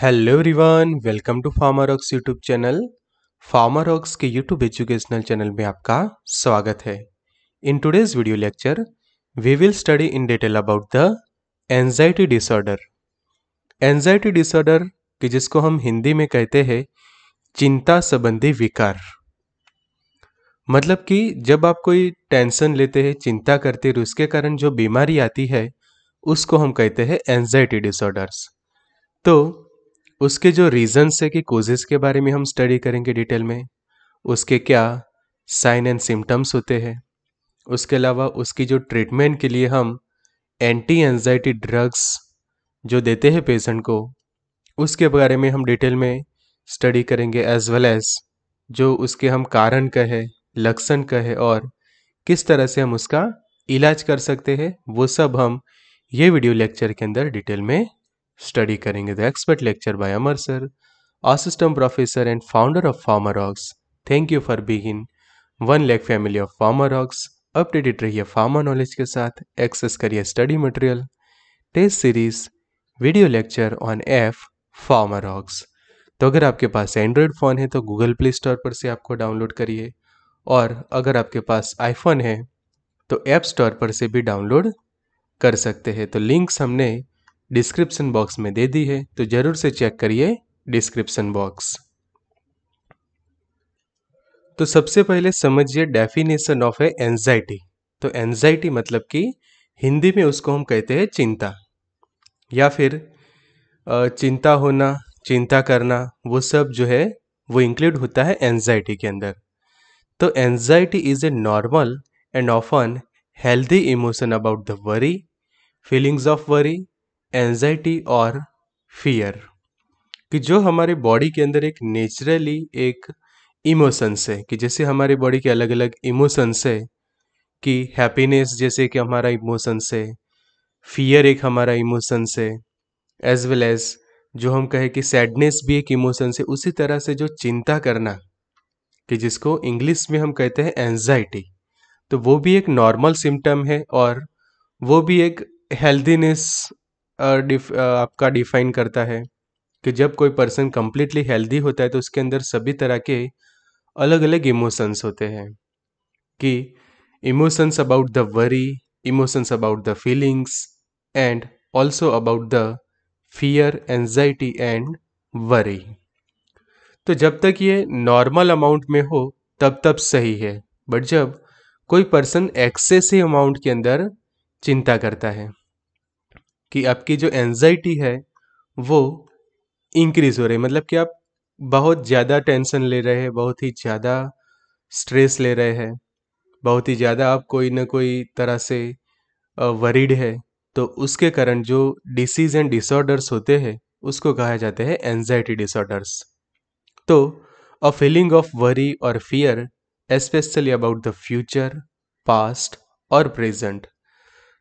Hello everyone welcome to Pharmarox YouTube channel Pharmarox के YouTube educational channel में आपका स्वागत है in today's video lecture we will study in detail about the anxiety disorder anxiety disorder कि जिसको हम हिंदी में कहते हैं चिंता संबंधी विकार मतलब कि जब आप कोई टेंशन लेते हैं चिंता करते हैं उसके कारण जो बीमारी आती है उसको हम कहते हैं एनजाइटी डिसऑर्डर्स तो उसके जो रीजन्स है कि कोजेस के बारे में हम स्टडी करेंगे डिटेल में उसके क्या साइन एंड सिम्टम्स होते हैं उसके अलावा उसकी जो ट्रीटमेंट के लिए हम एंटी एनजाइटी ड्रग्स जो देते हैं पेशेंट को उसके बारे में हम डिटेल में स्टडी करेंगे एज वेल एज जो उसके हम कारण कहे लक्षण कहे और किस तरह से हम उसका इलाज कर सकते हैं वो सब हम ये वीडियो लेक्चर के अंदर डिटेल में स्टडी करेंगे expert lecture by Amar sir sir, professor and founder of pharma Pharmarox. Thank you for being one lakh family of Pharmarox updated रहिए फार्मा नॉलेज के साथ एक्सेस करिए study material test series video lecture on F Pharmarox तो अगर आपके पास Android phone है तो Google Play store पर से आपको डाउनलोड करिए और अगर आपके पास आईफोन है तो ऐप स्टोर पर से भी डाउनलोड कर सकते हैं तो लिंक्स हमने डिस्क्रिप्शन बॉक्स में दे दी है तो ज़रूर से चेक करिए डिस्क्रिप्शन बॉक्स तो सबसे पहले समझिए डेफिनेशन ऑफ ए एंजाइटी तो एंजाइटी मतलब कि हिंदी में उसको हम कहते हैं चिंता या फिर चिंता होना चिंता करना वो सब जो है वो इंक्लूड होता है एनजाइटी के अंदर तो anxiety is a normal and often healthy emotion about the worry feelings of worry anxiety और फियर कि जो हमारे बॉडी के अंदर एक नेचुरली एक इमोशंस है कि जैसे हमारे बॉडी के अलग अलग इमोशंस है कि हैप्पीनेस जैसे कि हमारा इमोशंस है फियर एक हमारा इमोशंस है एज वेल एज जो हम कहें कि सैडनेस भी एक इमोशंस है उसी तरह से जो चिंता करना कि जिसको इंग्लिश में हम कहते हैं एनजाइटी तो वो भी एक नॉर्मल सिम्टम है और वो भी एक हेल्दीनेस डिफ आपका डिफाइन करता है कि जब कोई पर्सन कम्प्लीटली हेल्दी होता है तो उसके अंदर सभी तरह के अलग अलग इमोशंस होते हैं कि emotions about the worry emotions about the feelings and also about the fear anxiety and worry तो जब तक ये नॉर्मल अमाउंट में हो तब तब सही है बट जब कोई पर्सन एक्सेसिव अमाउंट के अंदर चिंता करता है कि आपकी जो एनजाइटी है वो इंक्रीज़ हो रही है मतलब कि आप बहुत ज़्यादा टेंशन ले रहे हैं बहुत ही ज़्यादा स्ट्रेस ले रहे हैं बहुत ही ज़्यादा आप कोई ना कोई तरह से वरीड है तो उसके कारण जो डिसीज़ एंड डिसऑर्डर्स होते हैं उसको कहा जाते हैं एनजाइटी डिसऑर्डर्स तो अ फीलिंग ऑफ वरी और fear especially about the future past और प्रेजेंट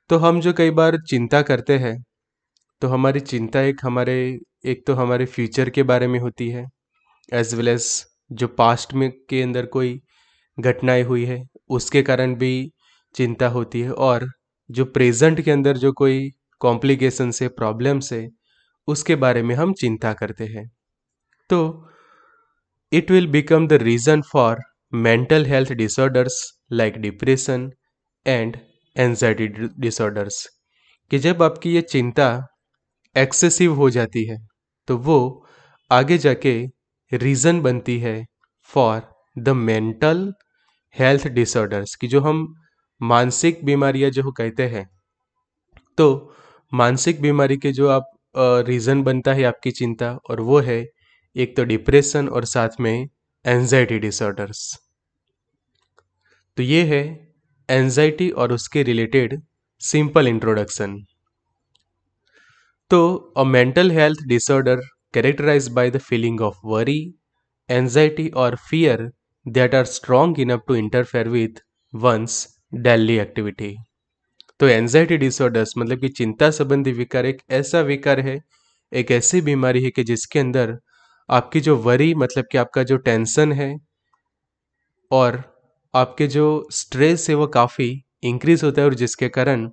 तो हम जो कई बार चिंता करते हैं तो हमारी चिंता एक हमारे एक तो हमारे फ्यूचर के बारे में होती है एज वेल एज जो पास्ट में के अंदर कोई घटनाएं हुई है उसके कारण भी चिंता होती है और जो प्रेजेंट के अंदर जो कोई कॉम्प्लिकेशन से प्रॉब्लम से उसके बारे में हम चिंता करते हैं तो it will become the reason for mental health disorders like depression and anxiety disorders कि जब आपकी ये चिंता एक्सेसिव हो जाती है तो वो आगे जाके रीज़न बनती है for the mental health disorders कि जो हम मानसिक बीमारियां जो कहते हैं तो मानसिक बीमारी के जो आप रीज़न बनता है आपकी चिंता और वो है एक तो डिप्रेशन और साथ में एनजाइटी डिसऑर्डर्स तो ये है एनजाइटी और उसके रिलेटेड सिंपल इंट्रोडक्शन तो a mental health disorder characterize by the feeling of worry anxiety और fear that are strong enough to interfere with one's daily activity तो एनजाइटी डिसऑर्डर्स मतलब कि चिंता संबंधी विकार एक ऐसा विकार है एक ऐसी बीमारी है कि जिसके अंदर आपकी जो वरी मतलब कि आपका जो टेंशन है और आपके जो स्ट्रेस है वो काफ़ी इंक्रीज होता है और जिसके कारण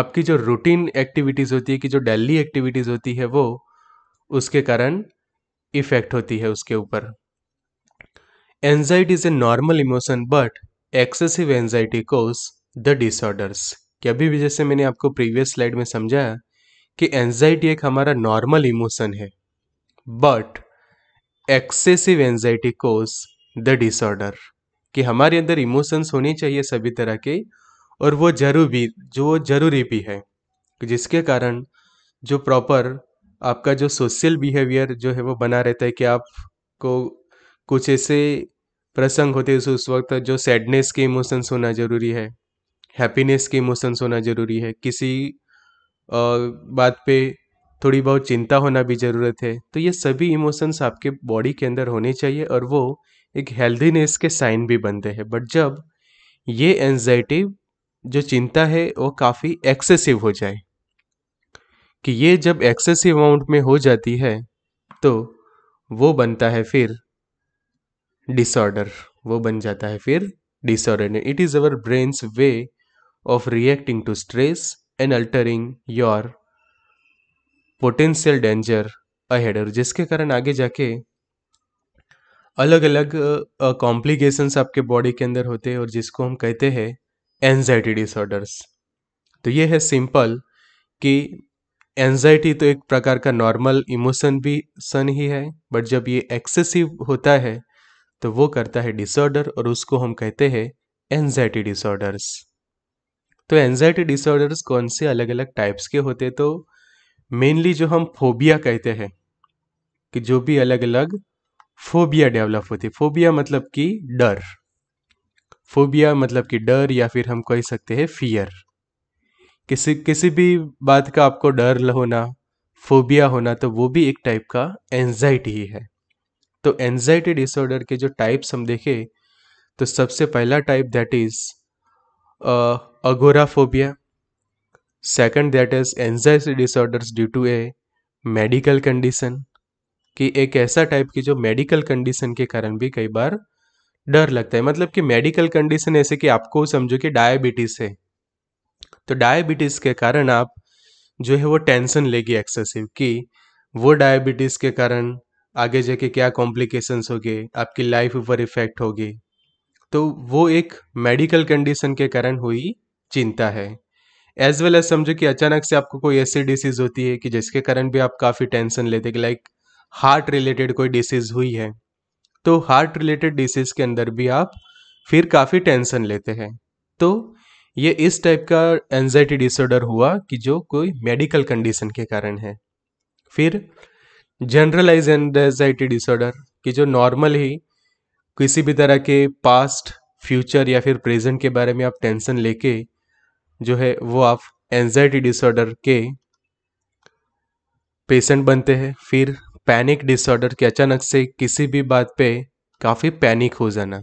आपकी जो रूटीन एक्टिविटीज़ होती है कि जो डेली एक्टिविटीज़ होती है वो उसके कारण इफ़ेक्ट होती है उसके ऊपर anxiety is a normal emotion but excessive anxiety cause the disorders कि अभी भी जैसे मैंने आपको प्रीवियस स्लाइड में समझाया कि एंजाइटी एक हमारा नॉर्मल इमोशन है but excessive anxiety cause the disorder कि हमारे अंदर इमोशंस होने चाहिए सभी तरह के और वो जरूरी जो जरूरी भी है जिसके कारण जो प्रॉपर आपका जो सोशल बिहेवियर जो है वो बना रहता है कि आपको कुछ ऐसे प्रसंग होते हैं उस वक्त जो सैडनेस के इमोशंस होना ज़रूरी है हैप्पीनेस के इमोशंस होना ज़रूरी है किसी बात पे थोड़ी बहुत चिंता होना भी ज़रूरत है तो ये सभी इमोशंस आपके बॉडी के अंदर होने चाहिए और वो एक हेल्दीनेस के साइन भी बनते हैं बट जब ये एनजाइटी जो चिंता है वो काफ़ी एक्सेसिव हो जाए कि ये जब एक्सेसिव अमाउंट में हो जाती है तो वो बनता है फिर डिसऑर्डर वो बन जाता है फिर disorder it is our brain's way of reacting to stress and altering your potential danger ahead जिसके कारण आगे जाके अलग अलग कॉम्प्लिकेशंस आपके बॉडी के अंदर होते हैं और जिसको हम कहते हैं एनजाइटी डिसऑर्डर्स तो ये है सिंपल कि एनजाइटी तो एक प्रकार का नॉर्मल इमोशन भी सन ही है बट जब ये एक्सेसिव होता है तो वो करता है डिसऑर्डर और उसको हम कहते हैं एनजाइटी डिसऑर्डर्स तो एनजाइटी डिसऑर्डर्स कौन से अलग अलग टाइप्स के होते तो मेनली जो हम फोबिया कहते हैं कि जो भी अलग अलग फोबिया डेवलप होती है फोबिया मतलब कि डर फोबिया मतलब कि डर या फिर हम कह सकते हैं फियर किसी किसी भी बात का आपको डर होना फोबिया होना तो वो भी एक टाइप का एनजाइटी ही है तो एनजाइटी डिसऑर्डर के जो टाइप्स हम देखें तो सबसे पहला type that is agoraphobia second that is anxiety disorders due to a medical condition कि एक ऐसा टाइप की जो मेडिकल कंडीशन के कारण भी कई बार डर लगता है मतलब कि मेडिकल कंडीशन ऐसे कि आपको समझो कि डायबिटीज़ है तो डायबिटीज़ के कारण आप जो है वो टेंशन लेगी एक्सेसिव कि वो डायबिटीज़ के कारण आगे जाके क्या कॉम्प्लिकेशंस गए आपकी लाइफ ऊपर इफ़ेक्ट होगी तो वो एक मेडिकल कंडीशन के कारण हुई चिंता है एज वेल एज समझो कि अचानक से आपको कोई ऐसी डिसीज़ होती है कि जिसके कारण भी आप काफ़ी टेंशन लेते कि लाइक हार्ट रिलेटेड कोई डिसीज़ हुई है तो हार्ट रिलेटेड डिसीज़ के अंदर भी आप फिर काफ़ी टेंशन लेते हैं तो ये इस टाइप का एनजाइटी डिसऑर्डर हुआ कि जो कोई मेडिकल कंडीशन के कारण है फिर जनरलाइज एनजाइटी डिसऑर्डर कि जो नॉर्मल ही किसी भी तरह के पास्ट फ्यूचर या फिर प्रेजेंट के बारे में आप टेंशन लेके जो है वो आप एनजाइटी डिसऑर्डर के पेशेंट बनते हैं फिर पैनिक डिसऑर्डर के अचानक से किसी भी बात पे काफ़ी पैनिक हो जाना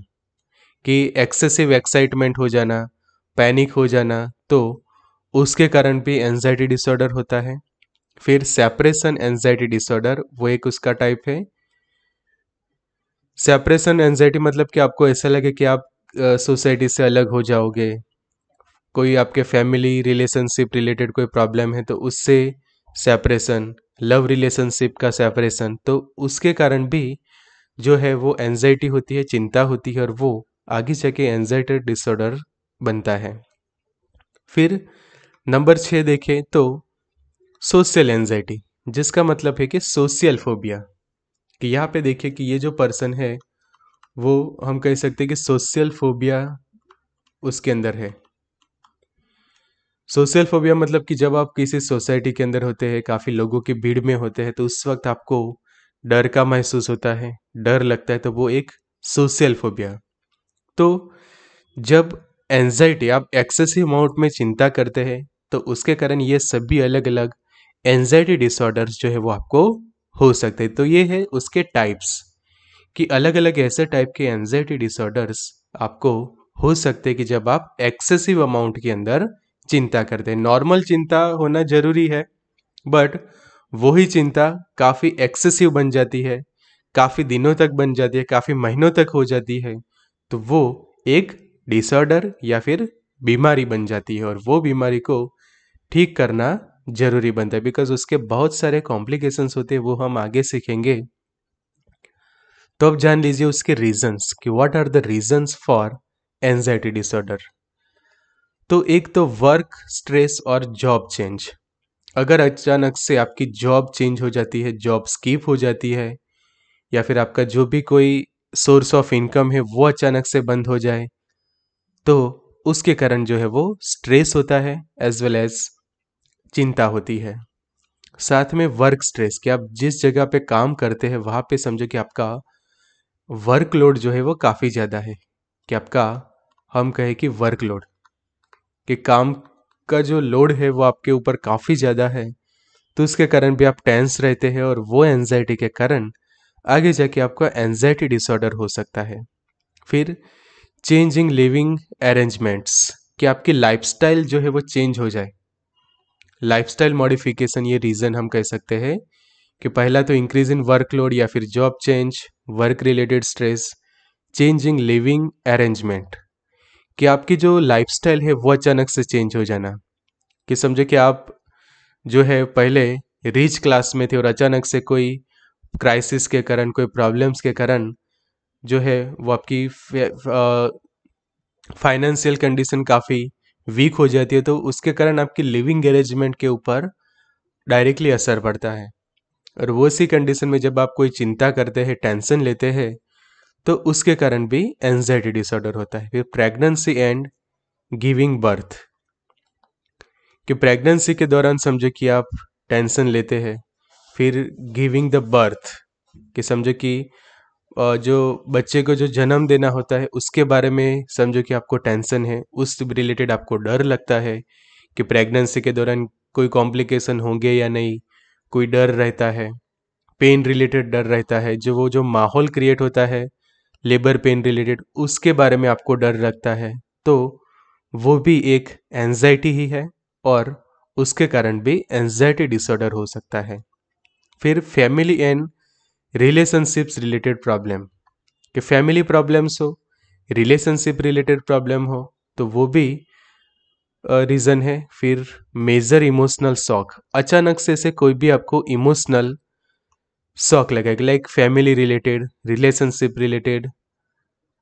कि एक्सेसिव एक्साइटमेंट हो जाना पैनिक हो जाना तो उसके कारण भी एनजाइटी डिसऑर्डर होता है फिर सेपरेशन एनजाइटी डिसऑर्डर वो एक उसका टाइप है सेपरेशन एनजाइटी मतलब कि आपको ऐसा लगे कि आप सोसाइटी से अलग हो जाओगे कोई आपके फैमिली रिलेशनशिप रिलेटेड कोई प्रॉब्लम है तो उससे सेपरेशन लव रिलेशनशिप का सेपरेशन तो उसके कारण भी जो है वो एनजाइटी होती है चिंता होती है और वो आगे जाके एनजाइटी डिसऑर्डर बनता है फिर नंबर छः देखें तो सोशल एनजाइटी जिसका मतलब है कि सोशल फोबिया कि यहाँ पे देखिए कि ये जो पर्सन है वो हम कह सकते हैं कि सोशल फोबिया उसके अंदर है सोशल फोबिया मतलब कि जब आप किसी सोसाइटी के अंदर होते हैं काफ़ी लोगों की भीड़ में होते हैं तो उस वक्त आपको डर का महसूस होता है डर लगता है तो वो एक सोशल फोबिया तो जब एनजाइटी आप एक्सेसिव अमाउंट में चिंता करते हैं तो उसके कारण ये सभी अलग अलग एनजाइटी डिसऑर्डर्स जो है वो आपको हो सकते हैं तो ये है उसके टाइप्स कि अलग अलग ऐसे टाइप के एनजाइटी डिसऑर्डर्स आपको हो सकते हैं कि जब आप एक्सेसिव अमाउंट के अंदर चिंता करते हैं नॉर्मल चिंता होना ज़रूरी है बट वही चिंता काफ़ी एक्सेसिव बन जाती है काफ़ी दिनों तक बन जाती है काफ़ी महीनों तक हो जाती है तो वो एक डिसऑर्डर या फिर बीमारी बन जाती है और वो बीमारी को ठीक करना ज़रूरी बनता है बिकॉज उसके बहुत सारे कॉम्प्लिकेशंस होते हैं वो हम आगे सीखेंगे तो अब जान लीजिए उसके रीजंस कि what are the reasons for anxiety disorder तो एक तो वर्क स्ट्रेस और जॉब चेंज अगर अचानक से आपकी जॉब चेंज हो जाती है जॉब स्कीप हो जाती है या फिर आपका जो भी कोई सोर्स ऑफ इनकम है वो अचानक से बंद हो जाए तो उसके कारण जो है वो स्ट्रेस होता है एज वेल एज चिंता होती है साथ में वर्क स्ट्रेस कि आप जिस जगह पे काम करते हैं वहाँ पे समझो कि आपका वर्कलोड जो है वो काफ़ी ज़्यादा है कि आपका हम कहें कि वर्कलोड कि काम का जो लोड है वो आपके ऊपर काफ़ी ज़्यादा है तो उसके कारण भी आप टेंस रहते हैं और वो एनजाइटी के कारण आगे जाके आपका एनजाइटी डिसऑर्डर हो सकता है फिर चेंजिंग लिविंग अरेंजमेंट्स कि आपकी लाइफस्टाइल जो है वो चेंज हो जाए लाइफस्टाइल मॉडिफिकेशन ये रीज़न हम कह सकते हैं कि पहला तो इंक्रीज इन वर्कलोड या फिर job change work related stress changing living arrangement कि आपकी जो लाइफ है वो अचानक से चेंज हो जाना कि समझो कि आप जो है पहले रिच क्लास में थे और अचानक से कोई क्राइसिस के कारण कोई प्रॉब्लम्स के कारण जो है वो आपकी फाइनेंशियल कंडीशन काफ़ी वीक हो जाती है तो उसके कारण आपकी लिविंग अरेंजमेंट के ऊपर डायरेक्टली असर पड़ता है और वो सी कंडीशन में जब आप कोई चिंता करते हैं टेंशन लेते हैं तो उसके कारण भी एनजाइटी डिसऑर्डर होता है फिर प्रेगनेंसी एंड गिविंग बर्थ कि प्रेगनेंसी के दौरान समझो कि आप टेंशन लेते हैं फिर गिविंग द बर्थ कि समझो कि जो बच्चे को जो जन्म देना होता है उसके बारे में समझो कि आपको टेंशन है उस रिलेटेड आपको डर लगता है कि प्रेगनेंसी के दौरान कोई कॉम्प्लिकेशन होंगे या नहीं कोई डर रहता है पेन रिलेटेड डर रहता है जो वो जो माहौल क्रिएट होता है लेबर पेन रिलेटेड उसके बारे में आपको डर लगता है तो वो भी एक एनजाइटी ही है और उसके कारण भी एन्जाइटी डिसऑर्डर हो सकता है फिर family and relationships related problem कि फैमिली प्रॉब्लम्स हो रिलेशनशिप रिलेटेड प्रॉब्लम हो तो वो भी रीज़न है फिर मेजर इमोशनल शॉक अचानक से से कोई भी आपको इमोशनल शौक लगाएगी like family related relationship related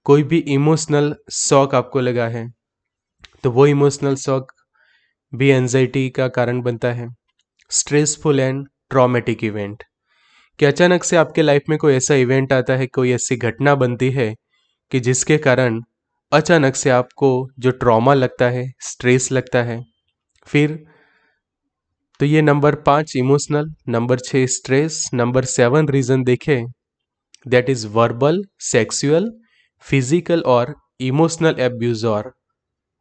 कोई भी इमोशनल शौक आपको लगा है तो वो इमोशनल शौक भी एनजाइटी का कारण बनता है स्ट्रेसफुल एंड ट्रॉमेटिक इवेंट कि अचानक से आपके लाइफ में कोई ऐसा इवेंट आता है कोई ऐसी घटना बनती है कि जिसके कारण अचानक से आपको जो ट्रॉमा लगता है स्ट्रेस लगता है फिर तो ये नंबर पाँच इमोशनल नंबर छः स्ट्रेस नंबर सेवन रीज़न देखें that is verbal sexual physical और इमोशनल एब्यूज और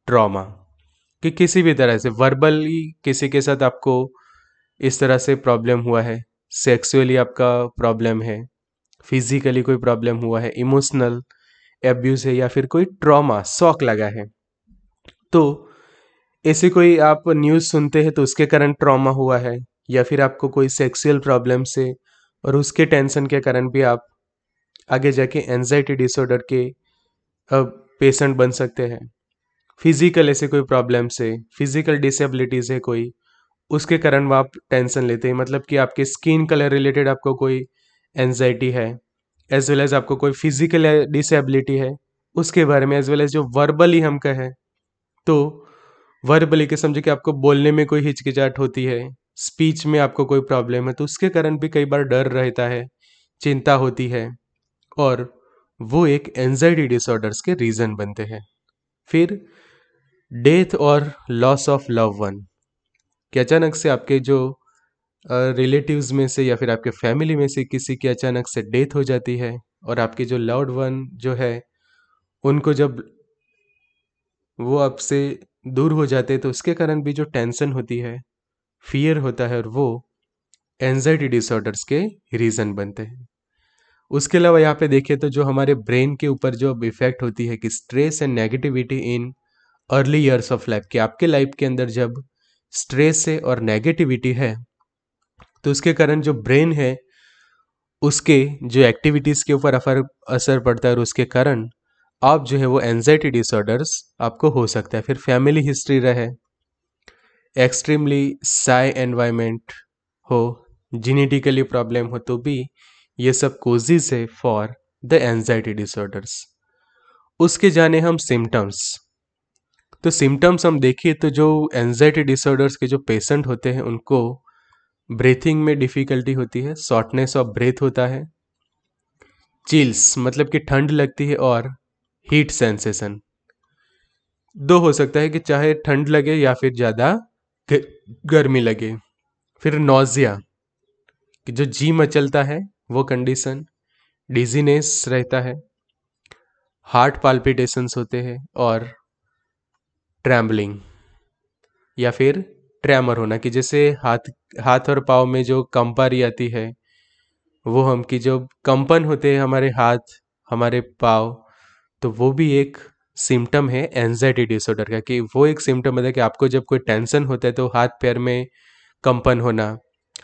ट्रॉमा कि किसी भी तरह से वर्बली किसी के साथ आपको इस तरह से प्रॉब्लम हुआ है सेक्सुअली आपका प्रॉब्लम है फिजिकली कोई प्रॉब्लम हुआ है इमोशनल एब्यूज़ है या फिर कोई ट्रॉमा शॉक लगा है तो ऐसी कोई आप न्यूज़ सुनते हैं तो उसके कारण ट्रॉमा हुआ है या फिर आपको कोई सेक्सुअल प्रॉब्लम से और उसके टेंशन के कारण भी आप आगे जाके एनजाइटी डिसऑर्डर के पेशेंट बन सकते हैं फिजिकल ऐसे कोई प्रॉब्लम से फिजिकल डिसेबिलिटीज़ है कोई उसके कारण आप टेंशन लेते हैं मतलब कि आपके स्किन कलर रिलेटेड आपको कोई एनजाइटी है एज वेल एज आपको कोई फिजिकल डिसेबिलिटी है उसके बारे में एज वेल एज जो वर्बली हम कहें तो वर्बली के समझे कि आपको बोलने में कोई हिचकिचाहट होती है स्पीच में आपको कोई प्रॉब्लम है तो उसके कारण भी कई बार डर रहता है चिंता होती है और वो एक एनजाइटी डिसऑर्डर्स के रीज़न बनते हैं फिर डेथ और लॉस ऑफ लव वन कि अचानक से आपके जो रिलेटिव्स में से या फिर आपके फैमिली में से किसी की अचानक से डेथ हो जाती है और आपके जो लव्ड वन जो है उनको जब वो आपसे दूर हो जाते तो उसके कारण भी जो टेंशन होती है फियर होता है और वो एनजाइटी डिसऑर्डर्स के रीज़न बनते हैं उसके अलावा यहाँ पे देखें तो जो हमारे ब्रेन के ऊपर जो इफेक्ट होती है कि stress and negativity in early years of life कि आपके लाइफ के अंदर जब स्ट्रेस है और नेगेटिविटी है तो उसके कारण जो ब्रेन है उसके जो एक्टिविटीज़ के ऊपर असर पड़ता है और उसके कारण आप जो है वो एनजाइटी डिसऑर्डर्स आपको हो सकता है फिर फैमिली हिस्ट्री रहे एक्सट्रीमली साई एनवायरमेंट हो जीनेटिकली प्रॉब्लम हो तो भी ये सब कोजिज है फॉर द एनजाइटी डिसऑर्डर्स उसके जाने हम सिम्टम्स तो सिम्टम्स हम देखिए तो जो एनजाइटी डिसऑर्डर्स के जो पेशेंट होते हैं उनको ब्रीथिंग में डिफ़िकल्टी होती है शॉर्टनेस ऑफ ब्रेथ होता है चिल्स मतलब कि ठंड लगती है और हीट सेंसेशन दो हो सकता है कि चाहे ठंड लगे या फिर ज़्यादा गर्मी लगे फिर नोज़िया कि जो जी मचलता है वो कंडीशन डिजीनेस रहता है हार्ट पाल्पिटेशंस होते हैं और ट्रैम्बलिंग या फिर ट्रैमर होना कि जैसे हाथ हाथ और पाँव में जो कंपारी आती है वो हम की जो कंपन होते हैं हमारे हाथ हमारे पाँव तो वो भी एक सिम्टम है एनजाइटी डिसऑर्डर का कि वो एक सिम्टम है कि आपको जब कोई टेंशन होता है तो हाथ पैर में कंपन होना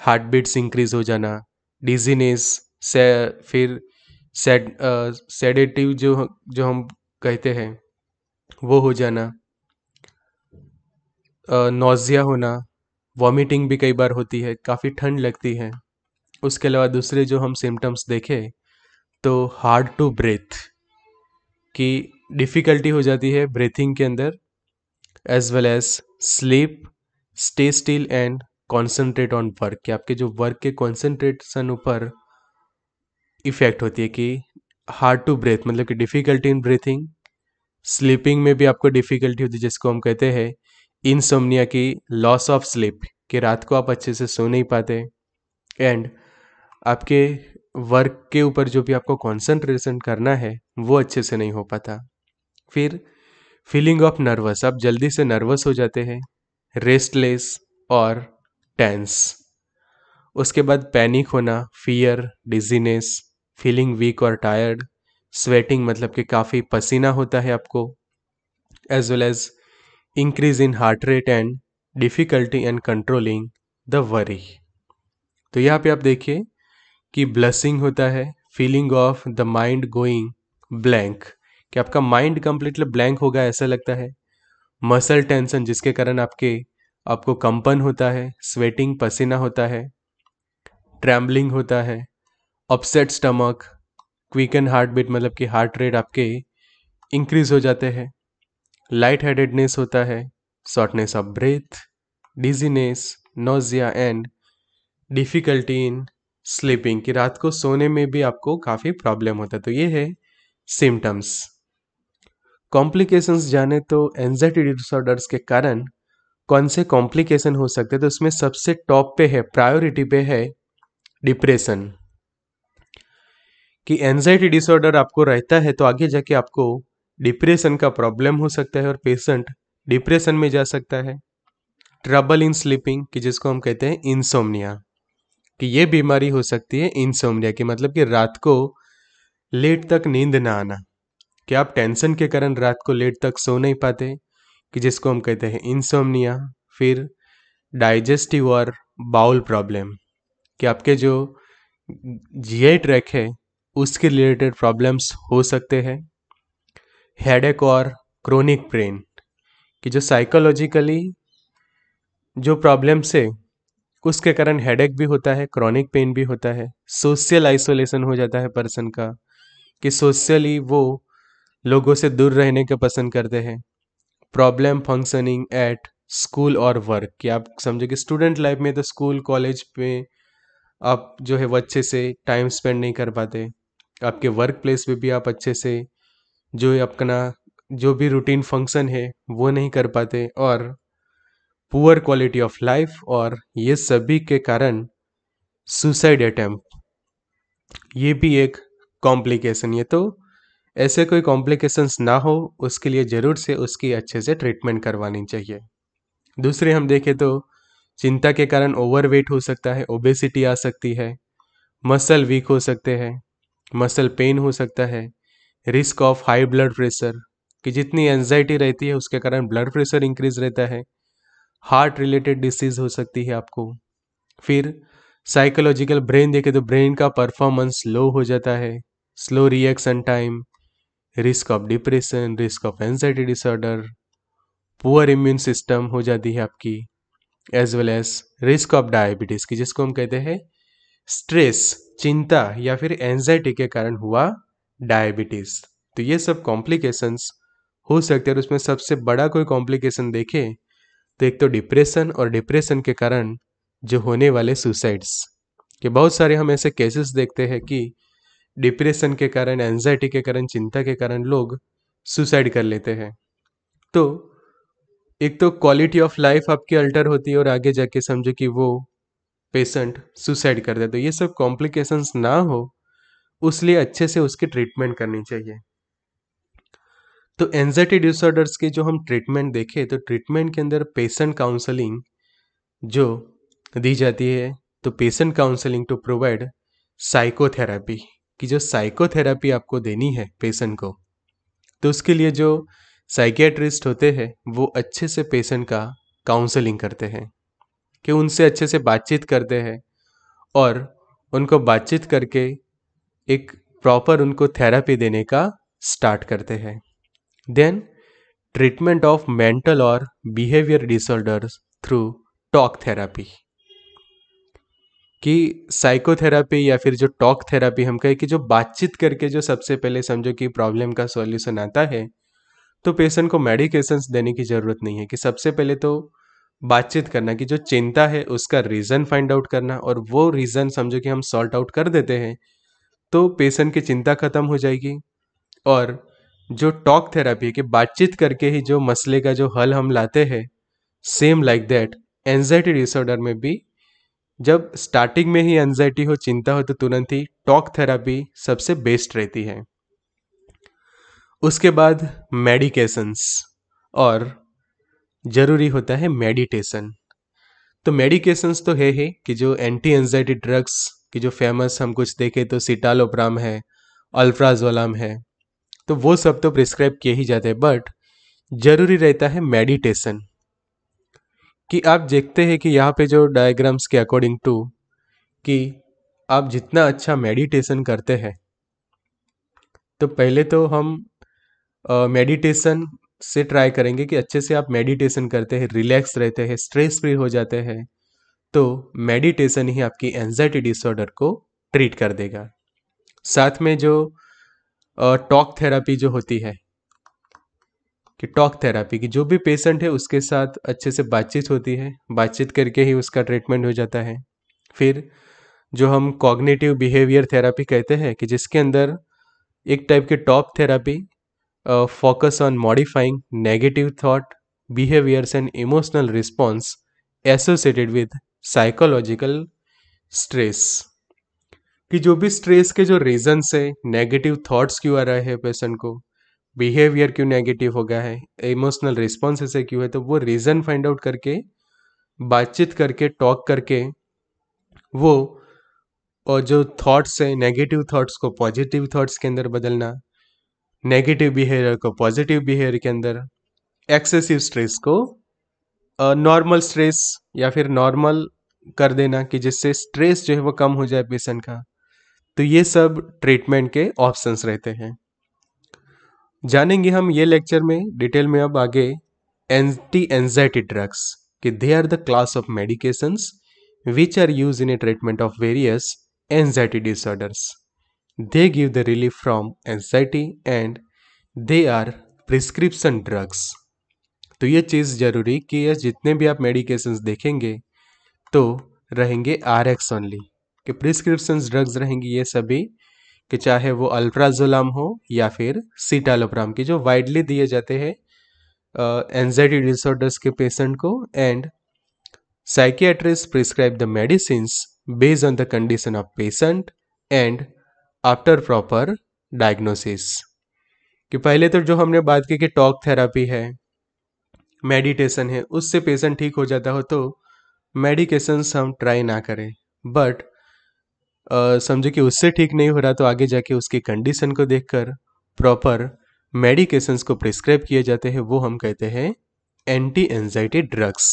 हार्ट बीट्स इंक्रीज हो जाना डिजीनेस से फिर सेड सेडेटिव जो जो हम कहते हैं वो हो जाना नोज़िया होना वॉमिटिंग भी कई बार होती है काफ़ी ठंड लगती है उसके अलावा दूसरे जो हम सिम्टम्स देखें तो हार्ड टू ब्रेथ की डिफ़िकल्टी हो जाती है ब्रीथिंग के अंदर as well as sleep stay still and concentrate on work कि आपके जो वर्क के कॉन्सेंट्रेशन ऊपर इफेक्ट होती है कि हार्ड टू ब्रेथ मतलब कि डिफ़िकल्टी इन ब्रीथिंग स्लीपिंग में भी आपको डिफ़िकल्टी होती है जिसको हम कहते हैं इन सोमनिया की लॉस ऑफ स्लीप कि रात को आप अच्छे से सो नहीं पाते एंड आपके वर्क के ऊपर जो भी आपको कॉन्सेंट्रेशन करना है वो अच्छे से नहीं हो पाता फिर फीलिंग ऑफ नर्वस आप जल्दी से नर्वस हो जाते हैं रेस्टलेस और टेंस उसके बाद पैनिक होना फियर डिजीनेस फीलिंग वीक और टायर्ड स्वेटिंग मतलब कि काफ़ी पसीना होता है आपको as well as increase in heart rate and difficulty and controlling the worry तो यहाँ पे आप देखिए की ब्लसिंग होता है feeling of the mind going blank कि आपका माइंड कंप्लीटली ब्लैंक होगा ऐसा लगता है मसल टेंशन जिसके कारण आपके आपको कंपन होता है स्वेटिंग पसीना होता है ट्रैम्बलिंग होता है upset stomach quick and heartbeat मतलब कि हार्ट रेट आपके इंक्रीज हो जाते हैं लाइट हेडेडनेस होता है shortness of breath dizziness nausea and difficulty in sleeping कि रात को सोने में भी आपको काफ़ी प्रॉब्लम होता है तो ये है सिम्टम्स कॉम्प्लिकेशंस जाने तो एनजाइटी डिसऑर्डर्स के कारण कौन से कॉम्प्लिकेशन हो सकते हैं तो उसमें सबसे टॉप पे है प्रायोरिटी पे है डिप्रेशन कि एनजाइटी डिसऑर्डर आपको रहता है तो आगे जाके आपको डिप्रेशन का प्रॉब्लम हो सकता है और पेशेंट डिप्रेशन में जा सकता है ट्रबल इन स्लीपिंग कि जिसको हम कहते हैं इंसोमनिया कि ये बीमारी हो सकती है इंसोमिया की मतलब कि रात को लेट तक नींद ना आना कि आप टेंशन के कारण रात को लेट तक सो नहीं पाते कि जिसको हम कहते हैं इंसोमनिया फिर डाइजेस्टिव और बाउल प्रॉब्लम कि आपके जो आई ट्रैक है उसके रिलेटेड प्रॉब्लम्स हो सकते हैं हेडेक और क्रोनिक ब्रेन कि जो साइकोलॉजिकली जो प्रॉब्लम्स है उसके कारण हेडेक भी होता है क्रॉनिक पेन भी होता है सोशल आइसोलेशन हो जाता है पर्सन का कि सोशली वो लोगों से दूर रहने का पसंद करते हैं प्रॉब्लम फंक्शनिंग एट स्कूल और वर्क कि आप समझो कि स्टूडेंट लाइफ में तो स्कूल कॉलेज में आप जो है वो अच्छे से टाइम स्पेंड नहीं कर पाते आपके वर्क प्लेस में भी आप अच्छे से जो अपना जो भी रूटीन फंक्शन है वो नहीं कर पाते और पुअर क्वालिटी ऑफ लाइफ और ये सभी के कारण सुसाइड अटैम्प ये भी एक कॉम्प्लिकेशन ये तो ऐसे कोई कॉम्प्लिकेशंस ना हो उसके लिए ज़रूर से उसकी अच्छे से ट्रीटमेंट करवानी चाहिए दूसरे हम देखें तो चिंता के कारण ओवरवेट हो सकता है ओबेसिटी आ सकती है मसल वीक हो सकते हैं मसल पेन हो सकता है risk of high blood pressure कि जितनी एनजाइटी रहती है उसके कारण ब्लड प्रेशर इंक्रीज रहता है हार्ट रिलेटेड डिसीज हो सकती है आपको फिर साइकोलॉजिकल ब्रेन देखे तो ब्रेन का परफॉर्मेंस लो हो जाता है slow reaction time risk of depression risk of anxiety disorder poor immune system हो जाती है आपकी as well as risk of diabetes की जिसको हम कहते हैं स्ट्रेस चिंता या फिर एनजाइटी के कारण हुआ डायबिटीज़ तो ये सब कॉम्प्लिकेशंस हो सकते हैं और उसमें सबसे बड़ा कोई कॉम्प्लिकेशन देखें तो एक तो डिप्रेशन और डिप्रेशन के कारण जो होने वाले सुसाइड्स के बहुत सारे हम ऐसे केसेस देखते हैं कि डिप्रेशन के कारण एनजाइटी के कारण चिंता के कारण लोग सुसाइड कर लेते हैं तो एक तो क्वालिटी ऑफ लाइफ आपकी अल्टर होती है और आगे जाके समझो कि वो पेशेंट सुसाइड कर दे तो ये सब कॉम्प्लिकेशंस ना हो उसलिए अच्छे से उसकी ट्रीटमेंट करनी चाहिए तो एनजाइटी डिसऑर्डर्स के जो हम ट्रीटमेंट देखें तो ट्रीटमेंट के अंदर पेशेंट काउंसलिंग जो दी जाती है तो patient counselling to provide psychotherapy कि जो साइकोथेरापी आपको देनी है पेशेंट को तो उसके लिए जो साइकियाट्रिस्ट होते हैं वो अच्छे से पेशेंट का काउंसलिंग करते हैं कि उनसे अच्छे से बातचीत करते हैं और उनको बातचीत करके एक प्रॉपर उनको थेरापी देने का स्टार्ट करते हैं देन ट्रीटमेंट ऑफ मेंटल और behaviour disorders through talk therapy कि साइकोथेरापी या फिर जो टॉक थेरापी हम कहें कि जो बातचीत करके जो सबसे पहले समझो कि प्रॉब्लम का सॉल्यूशन आता है तो पेशेंट को मेडिकेशंस देने की ज़रूरत नहीं है कि सबसे पहले तो बातचीत करना कि जो चिंता है उसका रीज़न फाइंड आउट करना और वो रीज़न समझो कि हम सॉल्ट आउट कर देते हैं तो पेशेंट की चिंता ख़त्म हो जाएगी और जो टॉक थेरेपी के बातचीत करके ही जो मसले का जो हल हम लाते हैं same like that anxiety disorder में भी जब स्टार्टिंग में ही एनजाइटी हो चिंता हो तो तुरंत ही टॉक थेरेपी सबसे बेस्ट रहती है उसके बाद मेडिकेशंस और ज़रूरी होता है मेडिटेशन तो मेडिकेशंस तो है ही कि जो एंटी एनजाइटी ड्रग्स की जो फेमस हम कुछ देखें तो सिटालोप्राम है अल्फ्राजोलाम है तो वो सब तो प्रिस्क्राइब किए ही जाते हैं बट ज़रूरी रहता है मेडिटेशन कि आप देखते हैं कि यहाँ पे जो डायग्राम्स के अकॉर्डिंग टू कि आप जितना अच्छा मेडिटेशन करते हैं तो पहले तो हम मेडिटेशन से ट्राई करेंगे कि अच्छे से आप मेडिटेशन करते हैं रिलैक्स रहते हैं स्ट्रेस फ्री हो जाते हैं तो मेडिटेशन ही आपकी एनजाइटी डिसऑर्डर को ट्रीट कर देगा साथ में जो टॉक थेरापी जो होती है कि टॉक थेरापी की जो भी पेशेंट है उसके साथ अच्छे से बातचीत होती है बातचीत करके ही उसका ट्रीटमेंट हो जाता है फिर जो हम कॉग्निटिव बिहेवियर थेरापी कहते हैं कि जिसके अंदर एक टाइप की top therapy focus on modifying negative thought behaviours and emotional response associated with psychological stress कि जो भी स्ट्रेस के जो रीजन्स है नेगेटिव थॉट्स क्यों आ रहे हैं पेशेंट को बिहेवियर क्यों नेगेटिव हो गया है इमोशनल रिस्पॉन्स ऐसे क्यों है तो वो रीज़न फाइंड आउट करके बातचीत करके टॉक करके वो और जो थॉट्स है नेगेटिव थॉट्स को पॉजिटिव थॉट्स के अंदर बदलना नेगेटिव बिहेवियर को पॉजिटिव बिहेवियर के अंदर एक्सेसिव स्ट्रेस को नॉर्मल स्ट्रेस या फिर नॉर्मल कर देना कि जिससे स्ट्रेस जो है वो कम हो जाए पेशेंट का तो ये सब ट्रीटमेंट के ऑप्शंस रहते हैं जानेंगे हम ये लेक्चर में डिटेल में अब आगे एंटी एंजाइटी ड्रग्स कि they are the class of medications which are use in a treatment of various anxiety disorders they give the relief from anxiety and they are prescription drugs तो ये चीज़ ज़रूरी कि ये जितने भी आप मेडिकेशंस देखेंगे तो रहेंगे आर एक्स ओनली कि प्रिस्क्रिप्शन ड्रग्स रहेंगी ये सभी कि चाहे वो अल्ट्राजोलाम हो या फिर सीटालोप्राम की जो वाइडली दिए जाते हैं एनजाइटी डिसऑर्डर्स के पेशेंट को and psychiatrist prescribe the medicine based on the condition of patient and after proper diagnosis कि पहले तो जो हमने बात की कि टॉक थेरापी है मेडिटेशन है उससे पेशेंट ठीक हो जाता हो तो मेडिकेशंस हम ट्राई ना करें बट समझो कि उससे ठीक नहीं हो रहा तो आगे जाके उसकी कंडीशन को देखकर प्रॉपर मेडिकेशंस को प्रिस्क्राइब किए जाते हैं वो हम कहते हैं एंटी एन्जाइटी ड्रग्स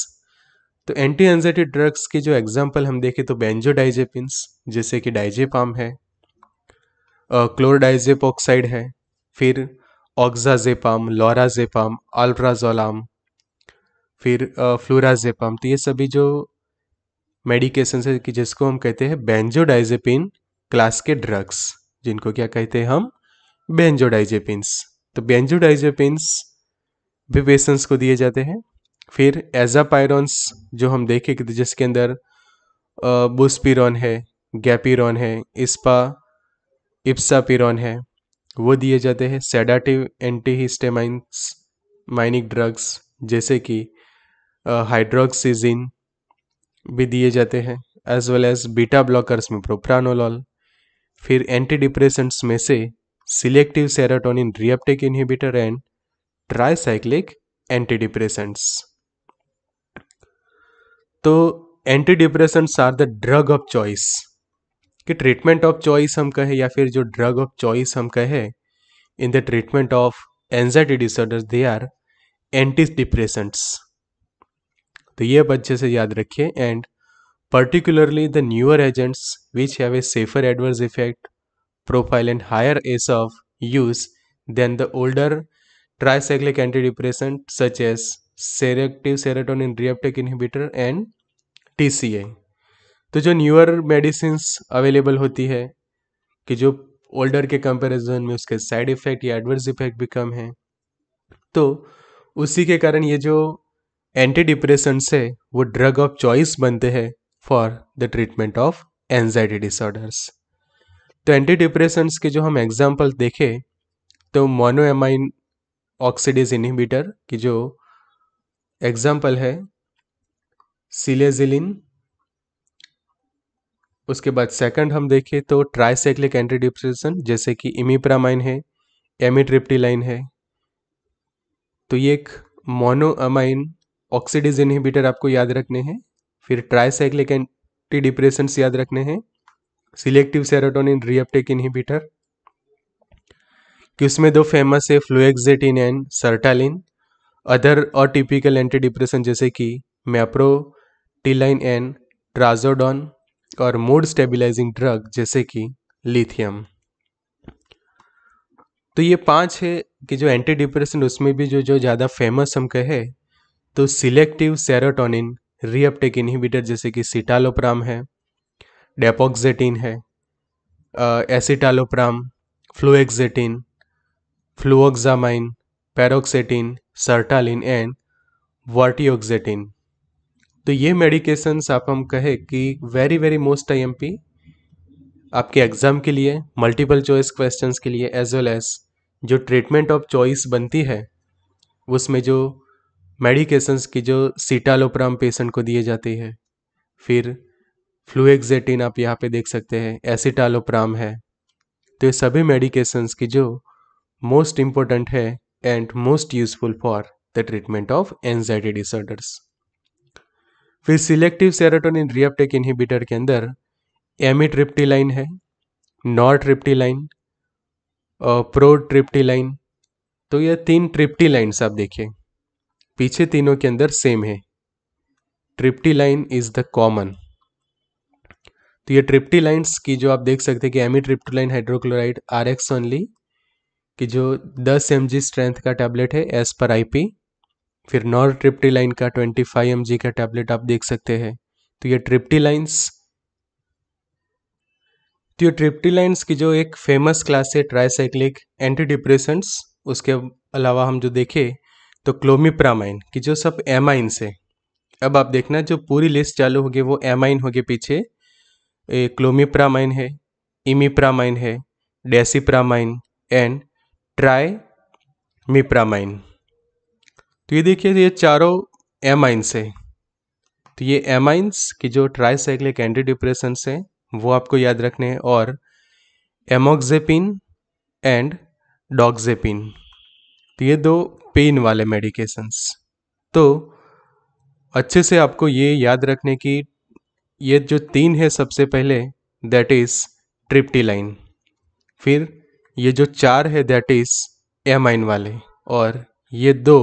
तो एंटी एन्जाइटी ड्रग्स की जो एग्जांपल हम देखें तो बेंजोडाइजेपिन्स जैसे कि डाइजेपाम है क्लोरडाइजेपोक्साइड है फिर ऑक्जाजेपाम लॉराजेपाम अल्फ्राजोलाम फिर फ्लोराजेपाम तो ये सभी जो मेडिकेशन है कि जिसको हम कहते हैं बेंजोडाइजेपिन क्लास के ड्रग्स जिनको क्या कहते हैं हम बेंजोडाइजेपिन्स तो बेंजोडाइजेपिन्स भी पेशेंट्स को दिए जाते हैं फिर एजापायरॉन्स जो हम देखे कि जिसके अंदर बुस्पिरॉन है गैपिरॉन है इस्पा इप्सापिरॉन है वो दिए जाते हैं सेडाटिव एंटीहिस्टेमाइंस माइनिक ड्रग्स जैसे कि हाइड्रोक्सीजिन भी दिए जाते हैं as well as beta blockers में प्रोप्रानोलॉल फिर एंटी डिप्रेसेंट्स में से selective serotonin reuptake inhibitor and tricyclic anti depressants तो anti depressants are the drug of choice कि ट्रीटमेंट ऑफ चॉइस हम कहें या फिर जो ड्रग ऑफ चॉइस हम कहें in the treatment of anxiety disorders they are anti depressants तो ये आप अच्छे से याद रखिए and particularly the newer agents which have a safer adverse effect profile and higher ease of use than the older tricyclic anti depressant such as selective serotonin reuptake inhibitor and T C A तो जो newer medicine available होती है कि जो older के comparison में उसके side effect या एडवर्स इफेक्ट भी कम है तो उसी के कारण ये जो एंटी डिप्रेशन से वो ड्रग ऑफ चॉइस बनते हैं for the treatment of anxiety disorders तो एंटी डिप्रेशंस के जो हम एग्जाम्पल देखें तो मोनोएमाइन ऑक्सीडेज इनहिबिटर की जो एग्जाम्पल है सिलेजिलिन उसके बाद सेकंड हम देखें तो ट्राइसाइक्लिक एंटी डिप्रेशन जैसे कि इमिप्रामाइन है एमिट्रिप्टीलाइन है तो ये एक मोनोअमाइन ऑक्सीडिज इनहिबिटर आपको याद रखने हैं फिर ट्राईसाइक्लिक एंटी डिप्रेसेंट्स याद रखने हैं सिलेक्टिव सेरोटोनिन रिएप्टेक इनहिबिटर कि उसमें दो फेमस है फ्लुएक्जेटिन एंड सर्टालिन अदर और टिपिकल एंटी डिप्रेशन जैसे कि टीलाइन एंड ट्राजोडॉन और मूड स्टेबिलाईजिंग ड्रग जैसे कि लिथियम तो ये पांच है कि जो एंटी डिप्रेशन उसमें भी जो जो ज़्यादा फेमस हम कहे तो सिलेक्टिव सेरोटोनिन रीअपटेक इनहिबिटर जैसे कि सिटालोप्राम है डेपोक्जेटिन है एसिटालोप्राम फ्लूएक्जेटिन फ्लूक्जामाइन पैरोक्सेटिन सर्टालिन एंड वर्टियोक्जेटिन तो ये मेडिकेशंस आप हम कहें कि वेरी वेरी मोस्ट आई आपके एग्ज़ाम के लिए मल्टीपल चॉइस क्वेश्चंस के लिए एज वेल एज जो ट्रीटमेंट ऑफ चॉइस बनती है उसमें जो मेडिकेशंस की जो सीटालोप्राम पेशेंट को दिए जाते हैं फिर फ्लूएक्जेटिन आप यहाँ पे देख सकते हैं एसिटालोप्राम है तो ये सभी मेडिकेशंस की जो मोस्ट इम्पोर्टेंट है and most useful for the treatment of anxiety disorders फिर सिलेक्टिव सेरोटोनिन रियपटेक इनहिबिटर के अंदर एमिट्रिप्टिलाइन है ट्रिप्टी लाइन तो ये तीन लाइन्स आप देखिए पीछे तीनों के अंदर सेम है triptyline is the common तो ये ट्रिप्टी लाइन्स की जो आप देख सकते हैं कि amitriptyline hydrochloride R X only कि जो 10 एम स्ट्रेंथ का टैबलेट है एज पर आईपी फिर नॉर ट्रिप्टी लाइन का 25 एम का टैबलेट आप देख सकते हैं तो ये ट्रिप्टी लाइन्स तो ये ट्रिप्टी लाइन्स की जो एक फेमस क्लास है ट्राईसाइक्लिक एंटी डिप्रेसेंट्स उसके अलावा हम जो देखें तो क्लोमिप्रामाइन कि जो सब एमाइन से अब आप देखना जो पूरी लिस्ट चालू होगी वो एमाइन होगी पीछे क्लोमिप्रामाइन है इमिप्रामाइन है डेसीप्रामाइन एंड ट्राई मिप्रामाइन तो ये देखिए ये चारों एमाइन्स है तो ये एमाइंस की जो ट्राईसाइक्लिक एंटी डिप्रेशन है वो आपको याद रखने हैं और एमोक्जेपिन एंड डॉक्जेपिन तो ये दो पेन वाले मेडिकेशंस तो अच्छे से आपको ये याद रखने की ये जो तीन है सबसे पहले दैट इज़ लाइन फिर ये जो चार है दैट इज़ आइन वाले और ये दो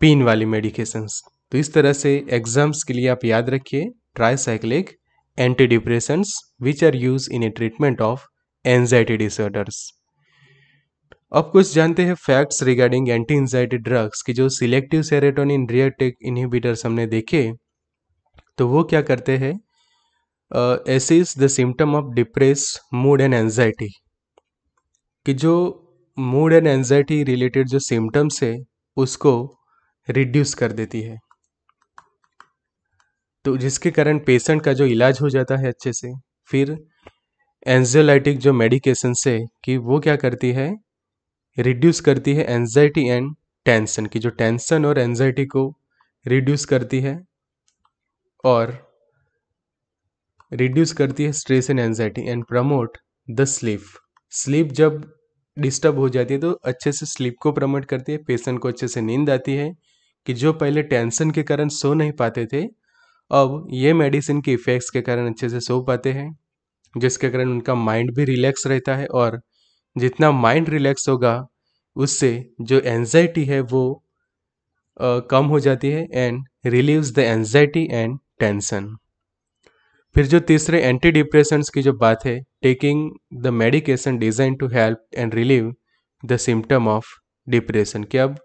पीन वाली मेडिकेशंस तो इस तरह से एग्ज़ाम्स के लिए आप याद रखिए tricyclic anti depressions which are use in a treatment of anxiety disorders अब कुछ जानते हैं facts regarding anti anxiety drugs की जो सिलेक्टिव सेरेटोनिन रियटेक इनहिबिटर्स हमने देखे तो वो क्या करते हैं is the symptom of depress mood and anxiety कि जो मूड एंड एनजाइटी रिलेटेड जो सिम्टम्स है उसको रिड्यूस कर देती है तो जिसके कारण पेशेंट का जो इलाज हो जाता है अच्छे से फिर एंजोलाइटिक जो मेडिकेशन से कि वो क्या करती है रिड्यूस करती है एनजाइटी एंड टेंशन की जो टेंशन और एनजाइटी को रिड्यूस करती है और रिड्यूस करती है stress and anxiety and promote the sleep sleep जब डिस्टर्ब हो जाती है तो अच्छे से स्लीप को प्रमोट करती है पेशेंट को अच्छे से नींद आती है कि जो पहले टेंशन के कारण सो नहीं पाते थे अब ये मेडिसिन के इफ़ेक्ट्स के कारण अच्छे से सो पाते हैं जिसके कारण उनका माइंड भी रिलैक्स रहता है और जितना माइंड रिलैक्स होगा उससे जो एनजाइटी है वो आ, कम हो जाती है and relieves the anxiety and tension फिर जो तीसरे एंटी डिप्रेशन की जो बात है taking the medication design to help and relieve the symptom of depression कि अब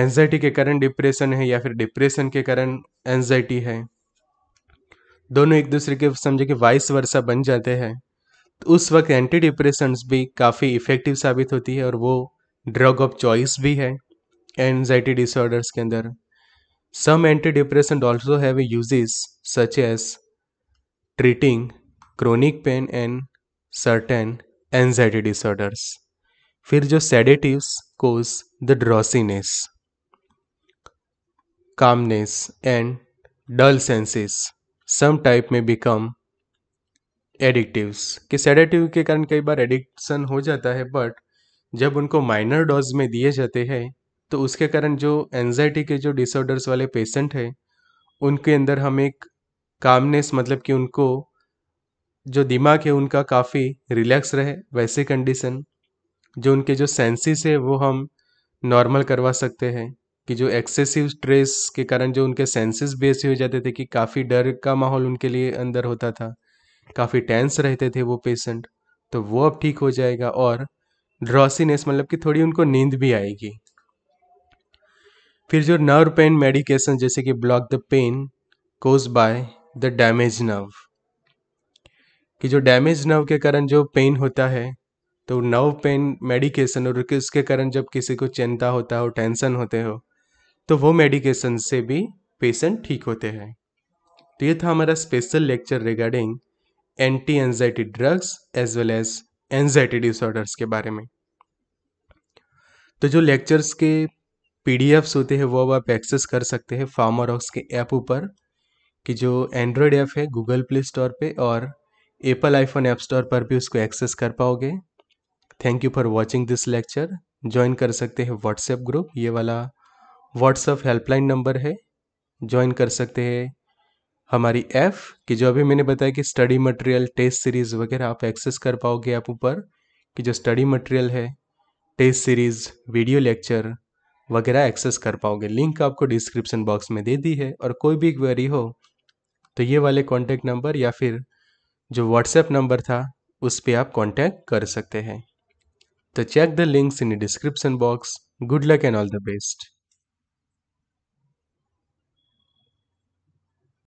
एनजाइटी के कारण डिप्रेशन है या फिर डिप्रेशन के कारण एनजाइटी है दोनों एक दूसरे के समझे कि वाइस वर्षा बन जाते हैं तो उस वक्त एंटी डिप्रेसेंट्स भी काफ़ी इफ़ेक्टिव साबित होती है और वो ड्रग ऑफ चॉइस भी है एनजाइटी डिसऑर्डर्स के अंदर some anti depression also have uses such as treating chronic pain and certain anxiety disorders फिर जो sedative cause the drowsiness calmness and dull senses some type में बिकम एडिक्टिव्स कि sedative के कारण कई बार एडिक्शन हो जाता है बट जब उनको माइनर डोज में दिए जाते हैं तो उसके कारण जो एनजाइटी के जो डिसऑर्डर्स वाले पेशेंट हैं उनके अंदर हम एक कामनेस मतलब कि उनको जो दिमाग है उनका काफ़ी रिलैक्स रहे वैसे कंडीशन जो उनके जो सेंसेस है वो हम नॉर्मल करवा सकते हैं कि जो एक्सेसिव स्ट्रेस के कारण जो उनके सेंसेस बेस हो जाते थे कि काफ़ी डर का माहौल उनके लिए अंदर होता था काफ़ी टेंस रहते थे वो पेशेंट तो वो अब ठीक हो जाएगा और ड्रॉसीनेस मतलब कि थोड़ी उनको नींद भी आएगी फिर जो नर्व पेन मेडिकेशन जैसे कि block the pain cause by the damage nerve कि जो डैमेज नर्व के कारण जो पेन होता है तो नर्व पेन मेडिकेशन और उसके कारण जब किसी को चिंता होता हो टेंशन होते हो तो वो मेडिकेशन से भी पेशेंट ठीक होते हैं तो ये था हमारा special lecture regarding anti anxiety drugs as well as anxiety disorders के बारे में तो जो लेक्चर्स के पी होते हैं वो अब आप एक्सेस कर सकते हैं फार्मर रॉक्स के ऐप ऊपर कि जो एंड्रॉयड ऐप है गूगल प्ले स्टोर पे और एप्पल आईफोन ऐप स्टोर पर भी उसको एक्सेस कर पाओगे thank you for watching this lecture join कर सकते हैं व्हाट्सएप ग्रुप ये वाला व्हाट्सएप हेल्पलाइन नंबर है ज्वाइन कर सकते हैं हमारी ऐप कि जो अभी मैंने बताया कि स्टडी मटेरियल टेस्ट सीरीज़ वगैरह आप एक्सेस कर पाओगे ऐप ऊपर कि जो स्टडी मटेरियल है टेस्ट सीरीज़ वीडियो लेक्चर वगैरह एक्सेस कर पाओगे लिंक आपको डिस्क्रिप्शन बॉक्स में दे दी है और कोई भी क्वेरी हो तो ये वाले कॉन्टैक्ट नंबर या फिर जो व्हाट्सएप नंबर था उस पर आप कॉन्टैक्ट कर सकते हैं तो check the links in description box good luck and all the best